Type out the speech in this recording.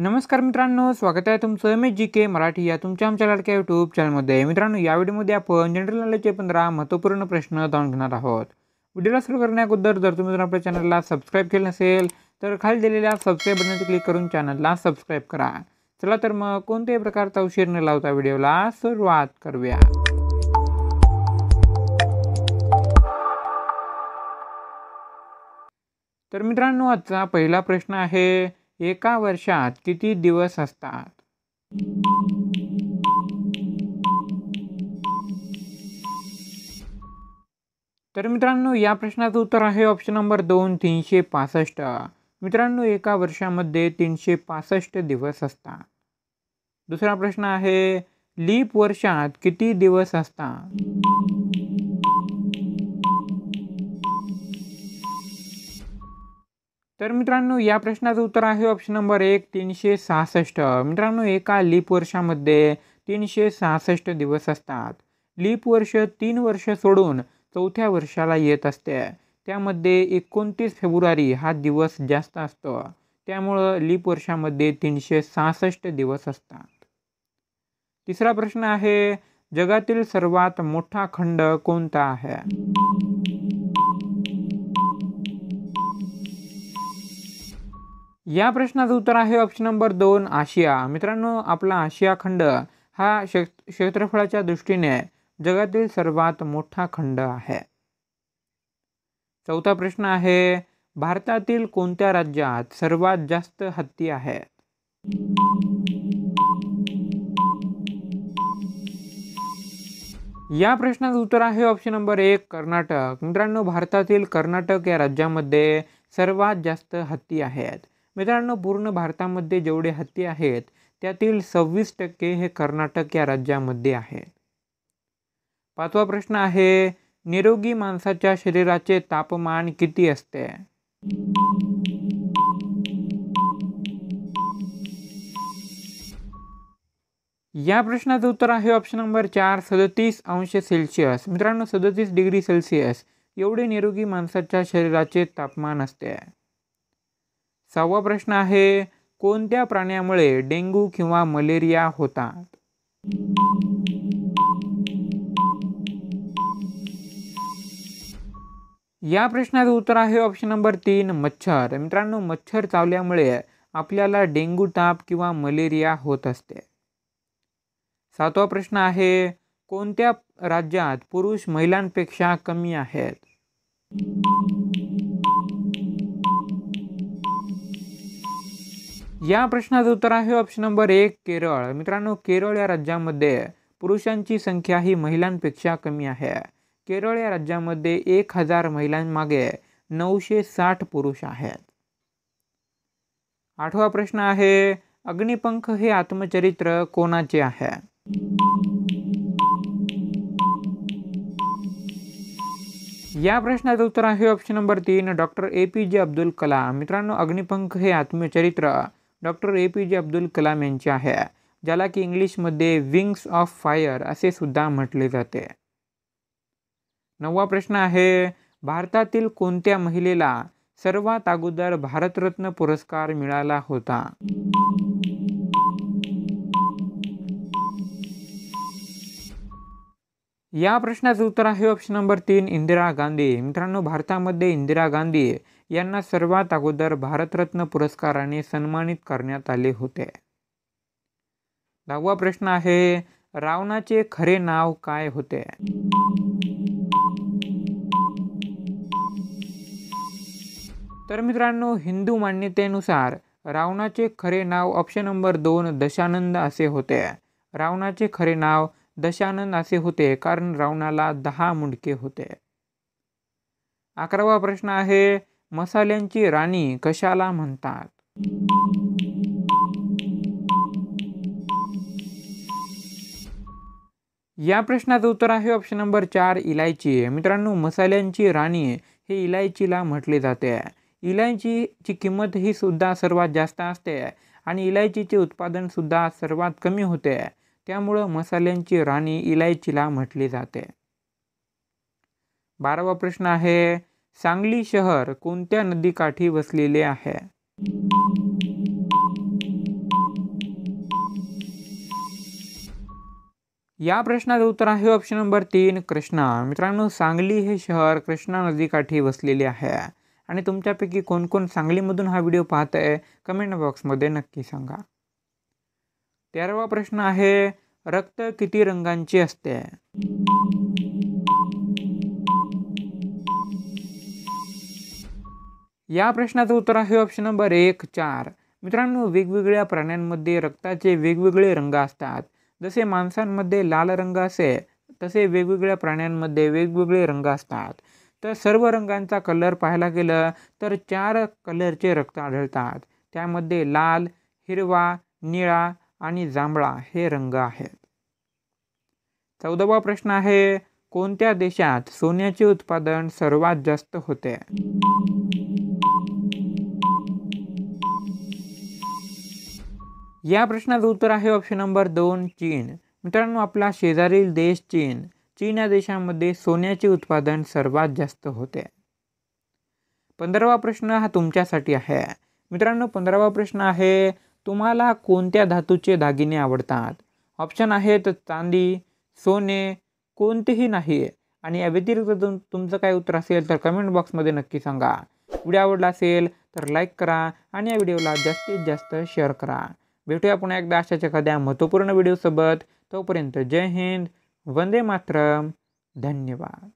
नमस्कार मित्रांनो स्वागत आहे तुमचं M H G K Marathi या तुमच्या आमच्या लाडक्या यूट्यूब चॅनलमध्ये मित्रांनो या व्हिडिओमध्ये आपण जनरल नॉलेजचे पंधरा महत्त्वपूर्ण प्रश्न जाणून घेणार आहोत व्हिडिओला सुरू करण्याअगोदर जर तुम्ही जर आपल्या चॅनलला सबस्क्राईब केलं नसेल तर खाली दिलेल्या सबस्क्राईब बटनवर क्लिक करून चॅनलला सबस्क्राईब करा चला तर मग कोणत्याही प्रकारचा उशीर न लावता व्हिडिओला सुरुवात करूया तर मित्रांनो आजचा पहिला प्रश्न आहे एका वर्षात किती दिवस असतात तर मित्रांनो या प्रश्नाचं उत्तर आहे ऑप्शन नंबर दोन तीनशे पासष्ट मित्रांनो एका वर्षामध्ये तीनशे पासष्ट दिवस असतात दुसरा प्रश्न आहे लीप वर्षात किती दिवस असतात तर मित्रांनो या प्रश्नाचं उत्तर आहे ऑप्शन नंबर एक तीनशे सहासष्ट मित्रांनो एका लीप वर्षामध्ये तीनशे सहासष्ट दिवस असतात लीप वर्ष तीन वर्ष सोडून चौथ्या वर्षाला येत असते त्यामध्ये एकोणतीस फेब्रुवारी हा दिवस जास्त असतो त्यामुळं लीप वर्षामध्ये तीनशे सहासष्ट दिवस असतात तिसरा प्रश्न आहे जगातील सर्वात मोठा खंड कोणता आहे या प्रश्नाचं उत्तर आहे ऑप्शन नंबर दोन आशिया मित्रांनो आपला आशिया खंड हा क्षेत्रफळाच्या दृष्टीने जगातील सर्वात मोठा खंड आहे चौथा प्रश्न आहे भारतातील कोणत्या राज्यात सर्वात जास्त हत्ती आहेत या प्रश्नाचं उत्तर आहे ऑप्शन नंबर एक कर्नाटक मित्रांनो भारतातील कर्नाटक या राज्यामध्ये सर्वात जास्त हत्ती आहेत मित्रांनो पूर्ण भारतामध्ये जेवढे हत्ती आहेत त्यातील सव्वीस टक्के हे कर्नाटक या राज्यामध्ये आहेत पाचवा प्रश्न आहे निरोगी माणसाच्या शरीराचे तापमान किती असते या प्रश्नाचं उत्तर आहे ऑप्शन नंबर चार सदतीस अंश सेल्सिअस मित्रांनो सदतीस डिग्री सेल्सिअस एवढे निरोगी माणसाच्या शरीराचे तापमान असते सहावा प्रश्न आहे कोणत्या प्राण्यामुळे डेंग्यू किंवा मलेरिया होतात या प्रश्नाचं उत्तर आहे ऑप्शन नंबर तीन मच्छर मित्रांनो मच्छर चावल्यामुळे आपल्याला डेंग्यू ताप किंवा मलेरिया होत असते सातवा प्रश्न आहे कोणत्या राज्यात पुरुष महिलांपेक्षा कमी आहेत या प्रश्नाचं उत्तर आहे ऑप्शन नंबर एक केरळ मित्रांनो केरळ या राज्यामध्ये पुरुषांची संख्या ही महिलांपेक्षा कमी आहे केरळ या राज्यामध्ये एक हजार महिलांमागे नऊशे साठ पुरुष आहेत आठवा प्रश्न आहे अग्निपंख हे आत्मचरित्र कोणाचे आहे या प्रश्नाचं उत्तर आहे ऑप्शन नंबर तीन doctor A P J Abdul Kalam मित्रांनो अग्निपंख हे आत्मचरित्र doctor A P J Abdul Kalam यांची आहे ज्याला की इंग्लिशमध्ये विंग्स ऑफ फायर असे सुद्धा म्हटले जाते नववा प्रश्न आहे भारतातील कोणत्या महिलेला सर्वात अगोदर भारतरत्न पुरस्कार मिळाला होता या प्रश्नाचं उत्तर आहे ऑप्शन नंबर तीन इंदिरा गांधी मित्रांनो भारतामध्ये इंदिरा गांधी यांना सर्वात अगोदर भारतरत्न पुरस्काराने सन्मानित करण्यात आले होते दहावा प्रश्न आहे रावणाचे खरे नाव काय होते तर मित्रांनो हिंदू मान्यतेनुसार रावणाचे खरे नाव ऑप्शन नंबर दोन दशानंद असे होते रावणाचे खरे नाव दशानंद असे होते कारण रावणाला दहा मुंडके होते अकरावा प्रश्न आहे मसाल्यांची राणी कशाला म्हणतात या प्रश्नाचं उत्तर आहे ऑप्शन नंबर चार इलायची मित्रांनो मसाल्यांची राणी हे इलायचीला म्हटले जाते इलायचीची किंमत ही सुद्धा सर्वात जास्त असते आणि इलायचीचे उत्पादन सुद्धा सर्वात कमी होते त्यामुळं मसाल्यांची राणी इलायचीला म्हटली जाते बारावा प्रश्न आहे सांगली शहर कोणत्या नदीकाठी वसलेले आहे या प्रश्नाचं उत्तर आहे ऑप्शन नंबर तीन कृष्णा मित्रांनो सांगली हे शहर कृष्णा नदीकाठी वसलेले आहे आणि तुमच्यापैकी कोण कोण सांगलीमधून हा व्हिडिओ पाहत आहे कमेंट बॉक्समध्ये नक्की सांगा तेरावा प्रश्न आहे रक्त किती रंगांचे असते या प्रश्नाचं उत्तर आहे ऑप्शन नंबर एक चार मित्रांनो वेगवेगळ्या प्राण्यांमध्ये रक्ताचे वेगवेगळे रंग असतात जसे माणसांमध्ये लाल रंग असे तसे वेगवेगळ्या प्राण्यांमध्ये वेगवेगळे रंग असतात तर सर्व रंगांचा कलर पाहायला गेलं तर चार कलरचे रक्त आढळतात त्यामध्ये लाल हिरवा निळा आणि जांभळा हे रंग आहेत चौदावा प्रश्न आहे कोणत्या देशात सोन्याचे उत्पादन सर्वात जास्त होते या प्रश्नाचं उत्तर आहे ऑप्शन नंबर दोन चीन मित्रांनो आपला शेजारील देश चीन चीन या देशामध्ये सोन्याचे उत्पादन सर्वात जास्त होते पंधरावा प्रश्न हा तुमच्यासाठी आहे मित्रांनो पंधरावा प्रश्न आहे तुम्हाला कोणत्या धातूचे दागिने आवडतात ऑप्शन आहेत चांदी सोने कोणतेही नाही आणि या व्यतिरिक्त तुम तुमचं काय उत्तर असेल तर कमेंट बॉक्समध्ये नक्की सांगा व्हिडिओ आवडला असेल तर लाईक करा आणि या व्हिडिओला जास्तीत जास्त शेअर करा भेटूया पुन्हा एकदा अशाच एखाद्या महत्त्वपूर्ण व्हिडिओसोबत तोपर्यंत जय हिंद वंदे मातरम धन्यवाद